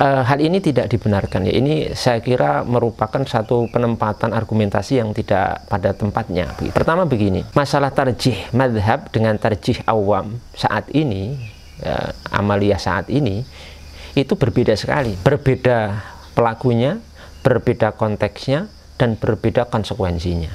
uh, hal ini tidak dibenarkan ya ini saya kira merupakan satu penempatan argumentasi yang tidak pada tempatnya pertama begini masalah tarjih madhab dengan tarjih awam saat ini uh, ya, amalia saat ini itu berbeda sekali berbeda pelakunya berbeda konteksnya dan berbeda konsekuensinya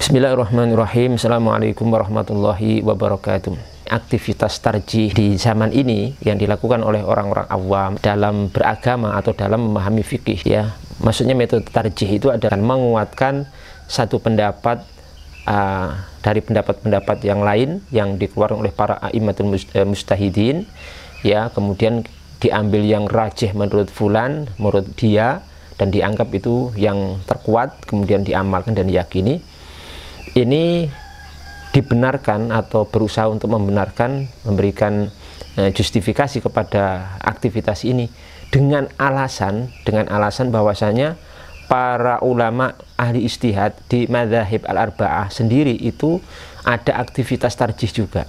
Bismillahirrahmanirrahim Assalamualaikum warahmatullahi wabarakatuh aktivitas tarjih di zaman ini yang dilakukan oleh orang-orang awam dalam beragama atau dalam memahami fikih ya. Maksudnya metode tarjih itu adalah menguatkan satu pendapat uh, dari pendapat-pendapat yang lain yang dikeluarkan oleh para aimatul mustahidin eh, ya, kemudian diambil yang rajih menurut fulan, menurut dia dan dianggap itu yang terkuat kemudian diamalkan dan diyakini. Ini dibenarkan atau berusaha untuk membenarkan memberikan eh, justifikasi kepada aktivitas ini dengan alasan dengan alasan bahwasanya para ulama ahli istihad di madhahib al-arba'ah sendiri itu ada aktivitas tarjih juga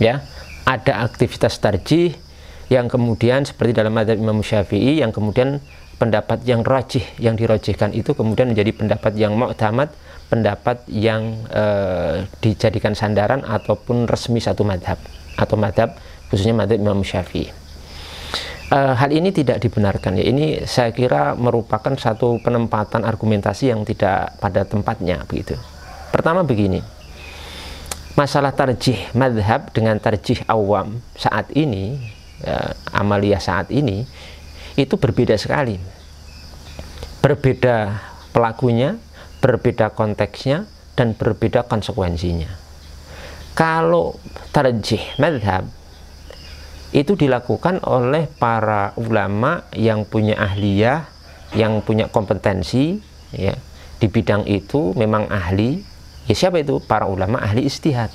ya ada aktivitas tarjih yang kemudian seperti dalam madhab Imam Syafi'i yang kemudian pendapat yang rajih yang dirajihkan itu kemudian menjadi pendapat yang mu'tamad pendapat yang e, dijadikan sandaran ataupun resmi satu madhab atau madhab khususnya madhab Imam Syafi'i. E, hal ini tidak dibenarkan ya. Ini saya kira merupakan satu penempatan argumentasi yang tidak pada tempatnya begitu. Pertama begini, masalah tarjih madhab dengan tarjih awam saat ini, e, amalia saat ini itu berbeda sekali. Berbeda pelakunya, berbeda konteksnya dan berbeda konsekuensinya. Kalau tarjih madhab itu dilakukan oleh para ulama yang punya ahliyah, yang punya kompetensi ya di bidang itu memang ahli. Ya siapa itu? Para ulama ahli istihad.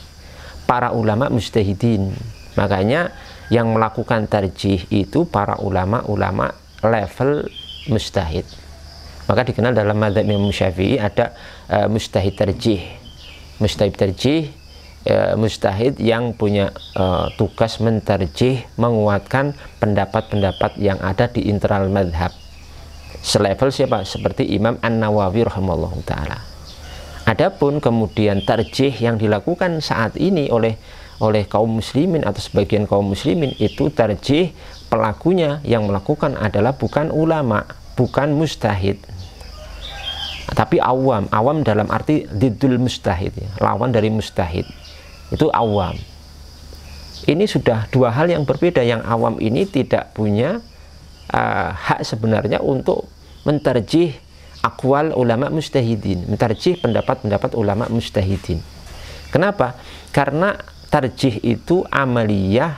Para ulama mustahidin. Makanya yang melakukan tarjih itu para ulama-ulama level mustahid. Maka dikenal dalam mazhab Imam Syafi'i ada uh, mustahid terjih. Mustahid terjih uh, mustahid yang punya uh, tugas menterjih menguatkan pendapat-pendapat yang ada di internal madhab selevel siapa seperti Imam An Nawawi rahimahullah taala. Adapun kemudian terjih yang dilakukan saat ini oleh oleh kaum muslimin atau sebagian kaum muslimin itu terjih pelakunya yang melakukan adalah bukan ulama, bukan mustahid tapi awam awam dalam arti didul mustahid ya, lawan dari mustahid itu awam ini sudah dua hal yang berbeda yang awam ini tidak punya uh, hak sebenarnya untuk menterjih akwal ulama mustahidin menterjih pendapat-pendapat ulama mustahidin kenapa? karena tarjih itu amaliyah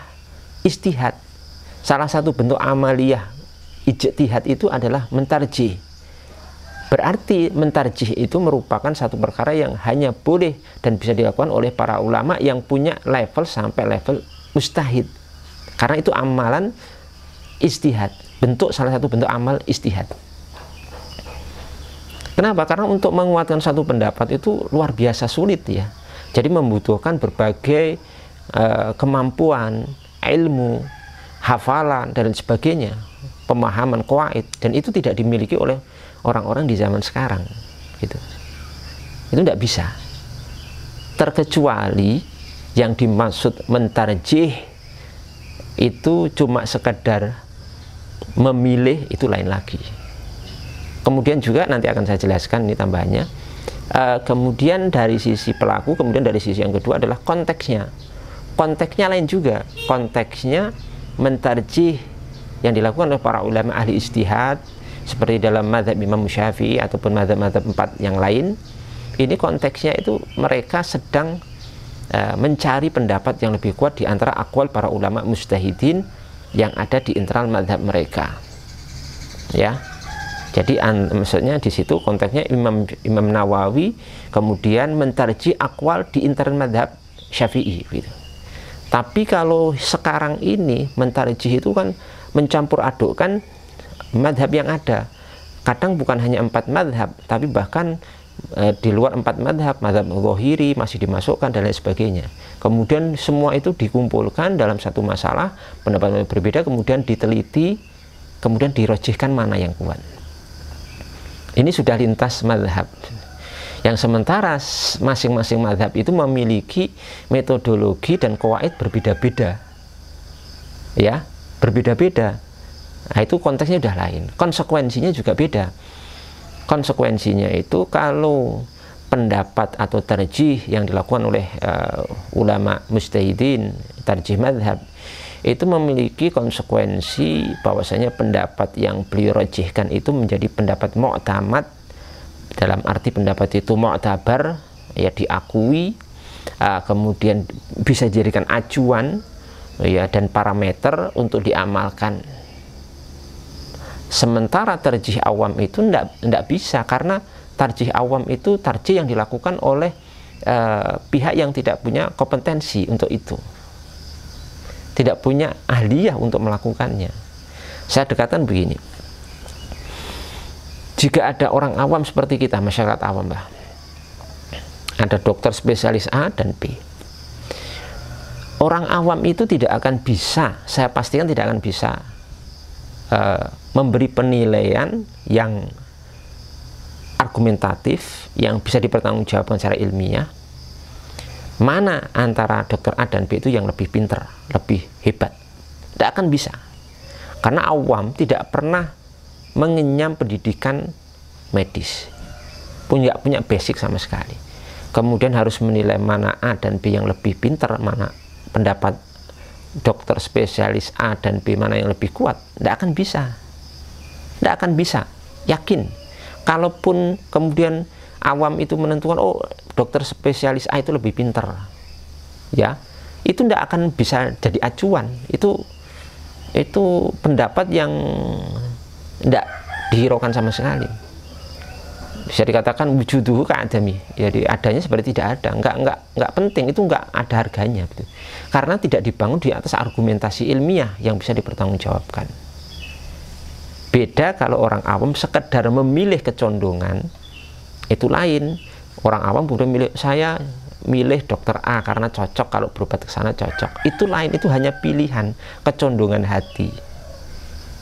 istihad salah satu bentuk amaliyah ijtihad itu adalah mentarjih Berarti mentarjih itu merupakan satu perkara yang hanya boleh dan bisa dilakukan oleh para ulama yang punya level sampai level mustahid. Karena itu amalan istihad, bentuk salah satu bentuk amal istihad. Kenapa? Karena untuk menguatkan satu pendapat itu luar biasa sulit ya. Jadi membutuhkan berbagai uh, kemampuan, ilmu, hafalan dan sebagainya, pemahaman kuaid dan itu tidak dimiliki oleh orang-orang di zaman sekarang gitu itu tidak bisa terkecuali yang dimaksud mentarjih itu cuma sekedar memilih itu lain lagi kemudian juga nanti akan saya jelaskan ini tambahannya e, kemudian dari sisi pelaku kemudian dari sisi yang kedua adalah konteksnya konteksnya lain juga konteksnya mentarjih yang dilakukan oleh para ulama ahli istihad seperti dalam mazhab Imam Syafi'i ataupun mazhab-mazhab empat yang lain ini konteksnya itu mereka sedang uh, mencari pendapat yang lebih kuat di antara akwal para ulama mustahidin yang ada di internal mazhab mereka ya jadi an, maksudnya di situ konteksnya Imam Imam Nawawi kemudian mentarji akwal di internal madhab Syafi'i gitu. Tapi kalau sekarang ini mentarji itu kan mencampur adukkan madhab yang ada kadang bukan hanya empat madhab tapi bahkan e, di luar empat madhab madhab wohiri masih dimasukkan dan lain sebagainya kemudian semua itu dikumpulkan dalam satu masalah pendapat berbeda kemudian diteliti kemudian dirojihkan mana yang kuat ini sudah lintas madhab yang sementara masing-masing madhab itu memiliki metodologi dan kuwait berbeda-beda ya berbeda-beda Nah, itu konteksnya udah lain. Konsekuensinya juga beda. Konsekuensinya itu kalau pendapat atau tarjih yang dilakukan oleh uh, ulama mustahidin, tarjih madhab, itu memiliki konsekuensi bahwasanya pendapat yang beliau rojihkan itu menjadi pendapat mu'tamad dalam arti pendapat itu mu'tabar ya diakui uh, kemudian bisa dijadikan acuan ya dan parameter untuk diamalkan Sementara tarjih awam itu ndak ndak bisa karena tarjih awam itu tarjih yang dilakukan oleh uh, pihak yang tidak punya kompetensi untuk itu. Tidak punya ahliyah untuk melakukannya. Saya dekatan begini. Jika ada orang awam seperti kita, masyarakat awam lah. Ada dokter spesialis A dan B. Orang awam itu tidak akan bisa, saya pastikan tidak akan bisa uh, memberi penilaian yang argumentatif yang bisa dipertanggungjawabkan secara ilmiah mana antara dokter A dan B itu yang lebih pinter, lebih hebat tidak akan bisa karena awam tidak pernah mengenyam pendidikan medis punya punya basic sama sekali kemudian harus menilai mana A dan B yang lebih pinter mana pendapat dokter spesialis A dan B mana yang lebih kuat, tidak akan bisa. Tidak akan bisa, yakin. Kalaupun kemudian awam itu menentukan, oh dokter spesialis A itu lebih pinter. Ya, itu tidak akan bisa jadi acuan. Itu itu pendapat yang tidak dihiraukan sama sekali bisa dikatakan wujuduhu mi jadi ya, adanya seperti tidak ada nggak nggak nggak penting itu nggak ada harganya gitu. karena tidak dibangun di atas argumentasi ilmiah yang bisa dipertanggungjawabkan beda kalau orang awam sekedar memilih kecondongan itu lain orang awam boleh milih saya milih dokter A karena cocok kalau berobat ke sana cocok itu lain itu hanya pilihan kecondongan hati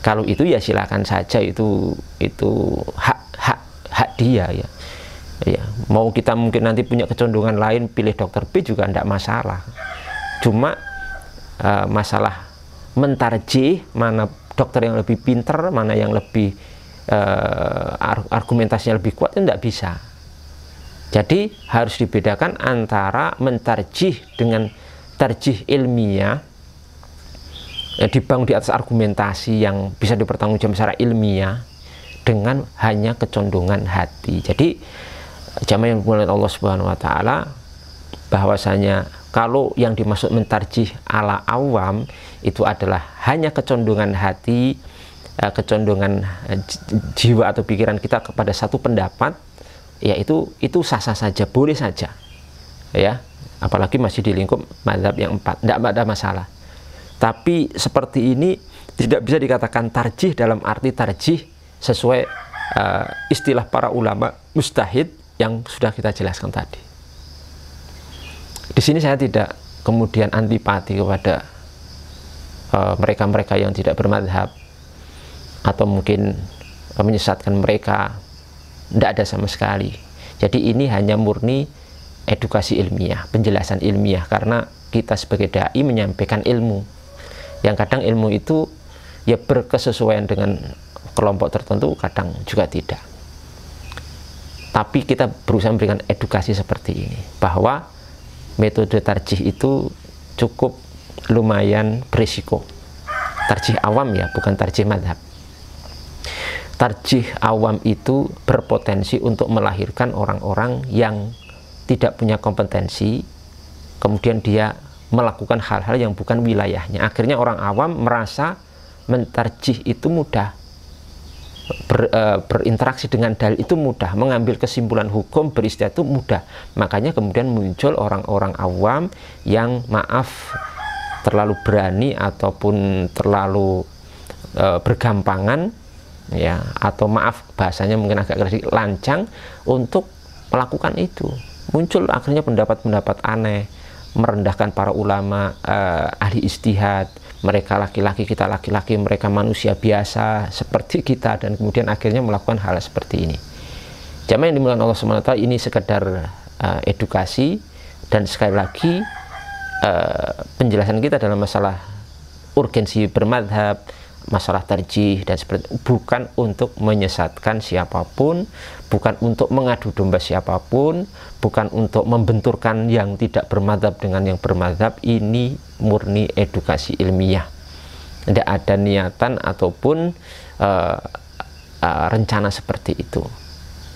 kalau itu ya silakan saja itu itu hak dia ya ya mau kita mungkin nanti punya kecondongan lain pilih dokter B juga tidak masalah cuma uh, masalah mentarjih mana dokter yang lebih pinter mana yang lebih uh, argumentasinya lebih kuat itu tidak bisa jadi harus dibedakan antara mentarjih dengan tarjih ilmiah eh, dibangun di atas argumentasi yang bisa dipertanggungjawab secara ilmiah dengan hanya kecondongan hati. Jadi jamaah yang dimulai Allah Subhanahu wa taala bahwasanya kalau yang dimaksud mentarjih ala awam itu adalah hanya kecondongan hati, eh, kecondongan eh, jiwa atau pikiran kita kepada satu pendapat, yaitu itu sah-sah saja, boleh saja. Ya, apalagi masih di lingkup mazhab yang empat, tidak ada masalah. Tapi seperti ini tidak bisa dikatakan tarjih dalam arti tarjih sesuai uh, istilah para ulama mustahid yang sudah kita jelaskan tadi. Di sini saya tidak kemudian antipati kepada eh, mereka-mereka uh, yang tidak bermadhab atau mungkin uh, menyesatkan mereka tidak ada sama sekali jadi ini hanya murni edukasi ilmiah penjelasan ilmiah karena kita sebagai da'i menyampaikan ilmu yang kadang ilmu itu ya berkesesuaian dengan kelompok tertentu kadang juga tidak tapi kita berusaha memberikan edukasi seperti ini bahwa metode tarjih itu cukup lumayan berisiko tarjih awam ya bukan tarjih madhab tarjih awam itu berpotensi untuk melahirkan orang-orang yang tidak punya kompetensi kemudian dia melakukan hal-hal yang bukan wilayahnya akhirnya orang awam merasa mentarjih itu mudah ber, uh, berinteraksi dengan dalil itu mudah, mengambil kesimpulan hukum beristilah itu mudah. Makanya kemudian muncul orang-orang awam yang maaf terlalu berani ataupun terlalu uh, bergampangan ya atau maaf bahasanya mungkin agak keras lancang untuk melakukan itu. Muncul akhirnya pendapat-pendapat aneh, merendahkan para ulama, uh, ahli istihad mereka laki-laki kita laki-laki mereka manusia biasa seperti kita dan kemudian akhirnya melakukan hal seperti ini jamaah yang dimuliakan Allah SWT ini sekedar uh, edukasi dan sekali lagi uh, penjelasan kita dalam masalah urgensi bermadhab masalah terjih dan seperti itu. bukan untuk menyesatkan siapapun bukan untuk mengadu domba siapapun bukan untuk membenturkan yang tidak bermadhab dengan yang bermadhab ini murni edukasi ilmiah tidak ada niatan ataupun uh, uh, rencana seperti itu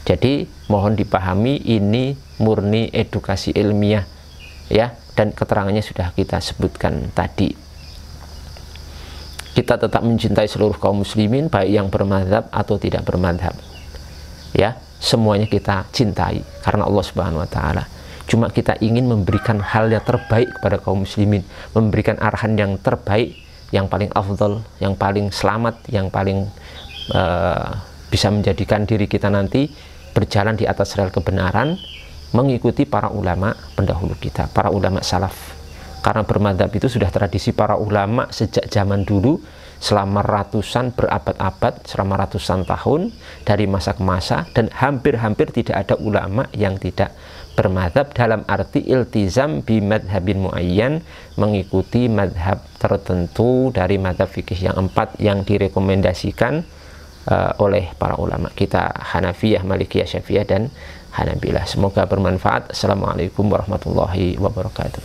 jadi mohon dipahami ini murni edukasi ilmiah ya dan keterangannya sudah kita sebutkan tadi kita tetap mencintai seluruh kaum muslimin baik yang bermadhab atau tidak bermadhab ya semuanya kita cintai karena Allah Subhanahu Wa Taala Cuma kita ingin memberikan hal yang terbaik kepada kaum muslimin, memberikan arahan yang terbaik, yang paling afdol, yang paling selamat, yang paling uh, bisa menjadikan diri kita nanti berjalan di atas rel kebenaran, mengikuti para ulama pendahulu kita, para ulama salaf. Karena bermadhab itu sudah tradisi para ulama sejak zaman dulu selama ratusan berabad-abad, selama ratusan tahun dari masa ke masa dan hampir-hampir tidak ada ulama yang tidak bermadhab dalam arti iltizam bi madhabin muayyan mengikuti madhab tertentu dari madhab fikih yang empat yang direkomendasikan uh, oleh para ulama kita Hanafiyah, Malikiyah, Syafiyah dan Hanabilah. Semoga bermanfaat. Assalamualaikum warahmatullahi wabarakatuh.